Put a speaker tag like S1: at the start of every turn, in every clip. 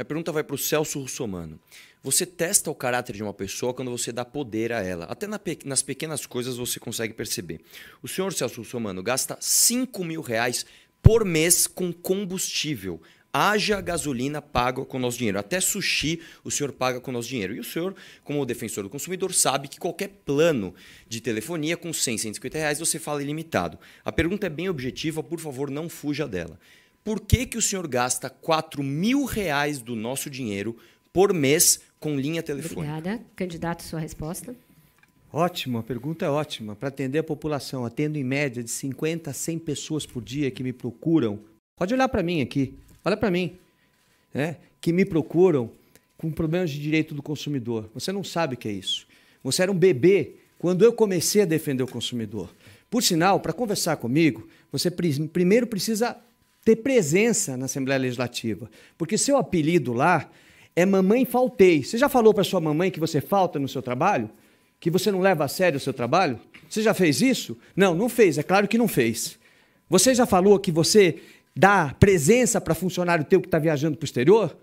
S1: Minha pergunta vai para o Celso Russomano. Você testa o caráter de uma pessoa quando você dá poder a ela. Até nas pequenas coisas você consegue perceber. O senhor Celso Russomano gasta 5 mil reais por mês com combustível. Haja gasolina paga com o nosso dinheiro. Até sushi o senhor paga com o nosso dinheiro. E o senhor, como defensor do consumidor, sabe que qualquer plano de telefonia com 100, 150 reais você fala ilimitado. A pergunta é bem objetiva, por favor, não fuja dela por que, que o senhor gasta 4 mil reais do nosso dinheiro por mês com linha telefônica?
S2: Obrigada. Candidato, sua resposta. Ótima, a pergunta é ótima. Para atender a população, atendo em média de 50 a 100 pessoas por dia que me procuram. Pode olhar para mim aqui, olha para mim, né? que me procuram com problemas de direito do consumidor. Você não sabe o que é isso. Você era um bebê quando eu comecei a defender o consumidor. Por sinal, para conversar comigo, você primeiro precisa ter presença na Assembleia Legislativa. Porque seu apelido lá é Mamãe Faltei. Você já falou para sua mamãe que você falta no seu trabalho? Que você não leva a sério o seu trabalho? Você já fez isso? Não, não fez, é claro que não fez. Você já falou que você dá presença para funcionário teu que está viajando para o exterior?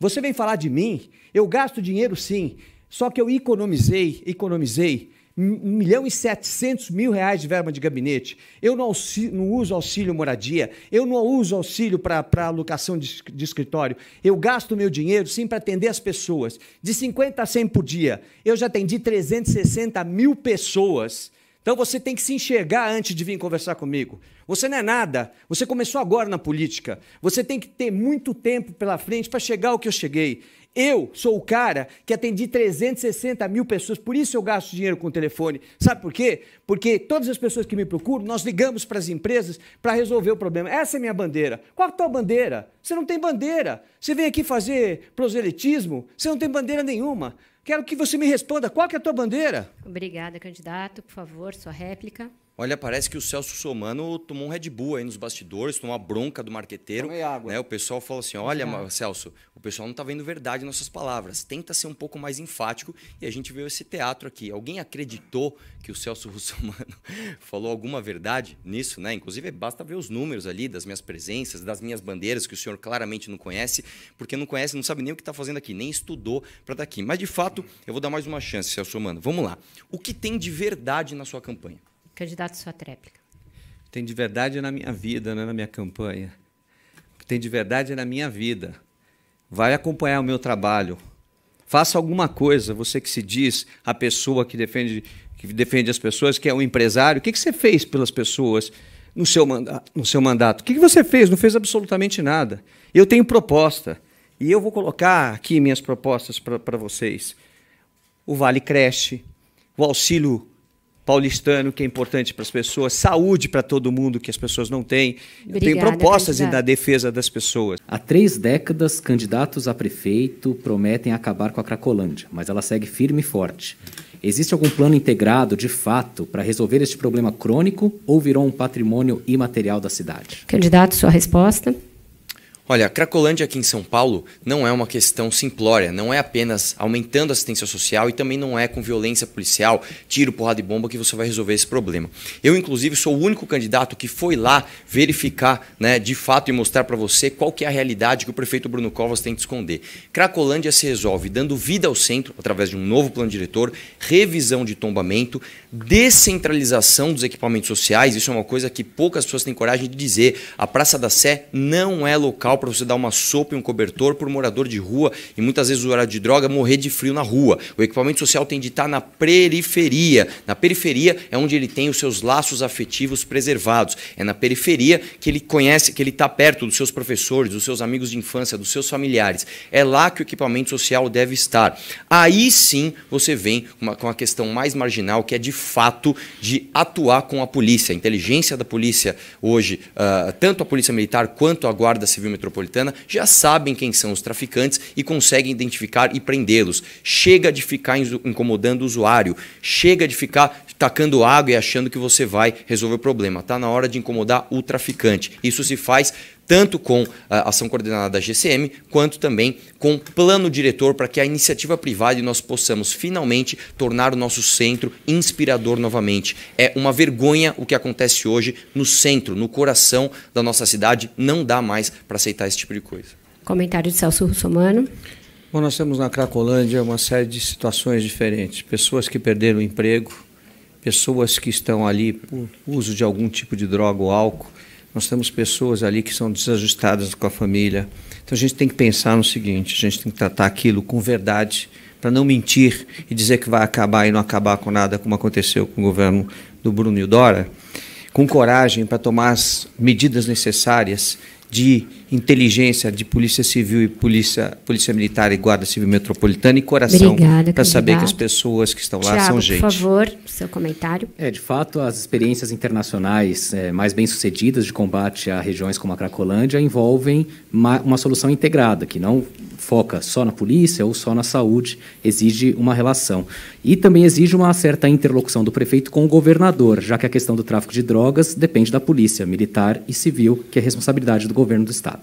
S2: Você vem falar de mim? Eu gasto dinheiro sim, só que eu economizei, economizei 1 milhão e 700 mil reais de verba de gabinete. Eu não, auxilio, não uso auxílio moradia, eu não uso auxílio para alocação de, de, escritório. Eu gasto meu dinheiro sim para atender as pessoas. De 50 a 100 por dia, eu já atendi 360 mil pessoas. Então você tem que se enxergar antes de vir conversar comigo. Você não é nada. Você começou agora na política. Você tem que ter muito tempo pela frente para chegar ao que eu cheguei. Eu sou o cara que atendi 360 mil pessoas, por isso eu gasto dinheiro com o telefone. Sabe por quê? Porque todas as pessoas que me procuram, nós ligamos para as empresas para resolver o problema. Essa é minha bandeira. Qual a tua bandeira? Você não tem bandeira. Você vem aqui fazer proselitismo, você não tem bandeira nenhuma. Quero que você me responda qual que é a tua bandeira. Obrigada, candidato. Por favor, sua réplica.
S1: Olha, parece que o Celso Somano tomou um Red Bull aí nos bastidores, tomou a bronca do marqueteiro. Tomei água. Né? O pessoal falou assim: olha, é. Celso, o pessoal não está vendo verdade nossas palavras. Tenta ser um pouco mais enfático. E a gente viu esse teatro aqui. Alguém acreditou que o Celso Somano falou alguma verdade nisso, né? Inclusive, basta ver os números ali das minhas presenças, das minhas bandeiras, que o senhor claramente não conhece, porque não conhece, não sabe nem o que está fazendo aqui, nem estudou para estar tá aqui. Mas, de fato, eu vou dar mais uma chance, Celso Somano. Vamos lá.
S2: O que tem de verdade na sua campanha? Candidato, sua tréplica. Tem de verdade na minha vida, não é na minha campanha. Tem de verdade na minha vida. Vai acompanhar o meu trabalho. Faça alguma coisa, você que se diz a pessoa que defende, que defende as pessoas, que é um empresário. O que, que você fez pelas pessoas no seu, manda no seu mandato? O que, que você fez? Não fez absolutamente nada. Eu tenho proposta e eu vou colocar aqui minhas propostas para vocês. O Vale Creche, o auxílio paulistano, que é importante para as pessoas, saúde para todo mundo, que as pessoas não têm. Obrigada, Eu tenho propostas na defesa das pessoas.
S1: Há três décadas, candidatos a prefeito prometem acabar com a Cracolândia, mas ela segue firme e forte. Existe algum plano integrado, de fato, para resolver este problema crônico ou virou um patrimônio imaterial da
S2: cidade? Candidato, sua resposta.
S1: Olha, Cracolândia aqui em São Paulo não é uma questão simplória, não é apenas aumentando a assistência social e também não é com violência policial, tiro, porrada e bomba que você vai resolver esse problema. Eu, inclusive, sou o único candidato que foi lá verificar né, de fato e mostrar para você qual que é a realidade que o prefeito Bruno Covas tem de esconder. Cracolândia se resolve dando vida ao centro através de um novo plano diretor, revisão de tombamento, descentralização dos equipamentos sociais, isso é uma coisa que poucas pessoas têm coragem de dizer. A Praça da Sé não é local para você dar uma sopa e um cobertor para o morador de rua e muitas vezes usuário de droga morrer de frio na rua. O equipamento social tem de estar tá na periferia. Na periferia é onde ele tem os seus laços afetivos preservados. É na periferia que ele conhece, que ele está perto dos seus professores, dos seus amigos de infância, dos seus familiares. É lá que o equipamento social deve estar. Aí sim você vem uma, com a questão mais marginal, que é de fato de atuar com a polícia. A inteligência da polícia hoje, uh, tanto a polícia militar quanto a guarda civil metropolitana, metropolitana já sabem quem são os traficantes e conseguem identificar e prendê-los. Chega de ficar incomodando o usuário, chega de ficar tacando água e achando que você vai resolver o problema. Está na hora de incomodar o traficante. Isso se faz tanto com a ação coordenada da GCM, quanto também com plano diretor para que a iniciativa privada e nós possamos finalmente tornar o nosso centro inspirador novamente. É uma vergonha o que acontece hoje no centro, no coração da nossa cidade, não dá mais para aceitar esse tipo de coisa.
S2: Comentário de Celso Russomano. Bom, nós temos na Cracolândia uma série de situações diferentes. Pessoas que perderam o emprego, pessoas que estão ali por uso de algum tipo de droga ou álcool, nós temos pessoas ali que são desajustadas com a família. Então a gente tem que pensar no seguinte: a gente tem que tratar aquilo com verdade, para não mentir e dizer que vai acabar e não acabar com nada, como aconteceu com o governo do Bruno e Dora. Com coragem para tomar as medidas necessárias de inteligência de Polícia Civil e Polícia, Polícia Militar e Guarda Civil Metropolitana e coração para saber que as pessoas que estão lá são gente. Por favor, seu comentário. É, de fato, as experiências internacionais é, mais bem-sucedidas
S1: de combate a regiões como a Cracolândia envolvem uma, uma solução integrada, que não foca só na polícia ou só na saúde, exige uma relação. E também exige uma certa interlocução do prefeito com o governador, já que a questão do tráfico de drogas depende da polícia, militar e civil, que é responsabilidade do governo do Estado.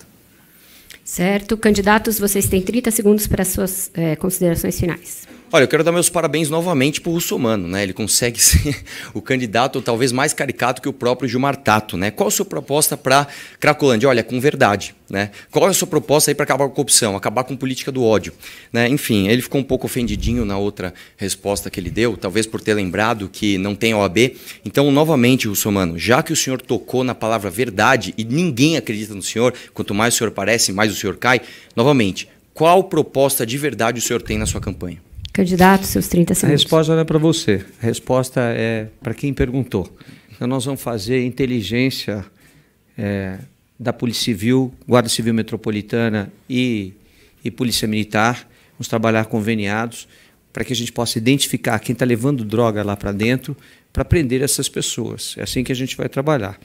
S2: Certo. Candidatos, vocês têm 30 segundos para suas é, considerações finais.
S1: Olha, eu quero dar meus parabéns novamente para o Russomano, né? Ele consegue ser o candidato talvez mais caricato que o próprio Gilmar Tato, né? Qual a sua proposta para Cracolândia? Olha, com verdade, né? Qual é a sua proposta aí para acabar com a corrupção, acabar com a política do ódio, né? Enfim, ele ficou um pouco ofendidinho na outra resposta que ele deu, talvez por ter lembrado que não tem OAB. Então, novamente, Russomano, já que o senhor tocou na palavra verdade e ninguém acredita no senhor, quanto mais o senhor aparece, mais o senhor cai, novamente, qual proposta de verdade o senhor tem na sua campanha?
S2: Candidato, seus 30 segundos. A resposta não é para você. A resposta é para quem perguntou. Então, nós vamos fazer inteligência é, da Polícia Civil, Guarda Civil Metropolitana e, e Polícia Militar. Vamos trabalhar conveniados para que a gente possa identificar quem está levando droga lá para dentro para prender essas pessoas. É assim que a gente vai trabalhar.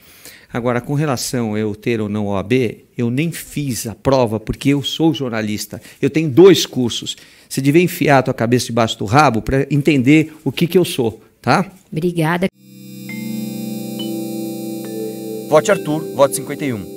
S2: Agora, com relação a eu ter ou não OAB, eu nem fiz a prova, porque eu sou jornalista. Eu tenho dois cursos. Você devia enfiar a tua cabeça debaixo do rabo para entender o que, que eu sou, tá? Obrigada. Vote Arthur,
S1: voto 51.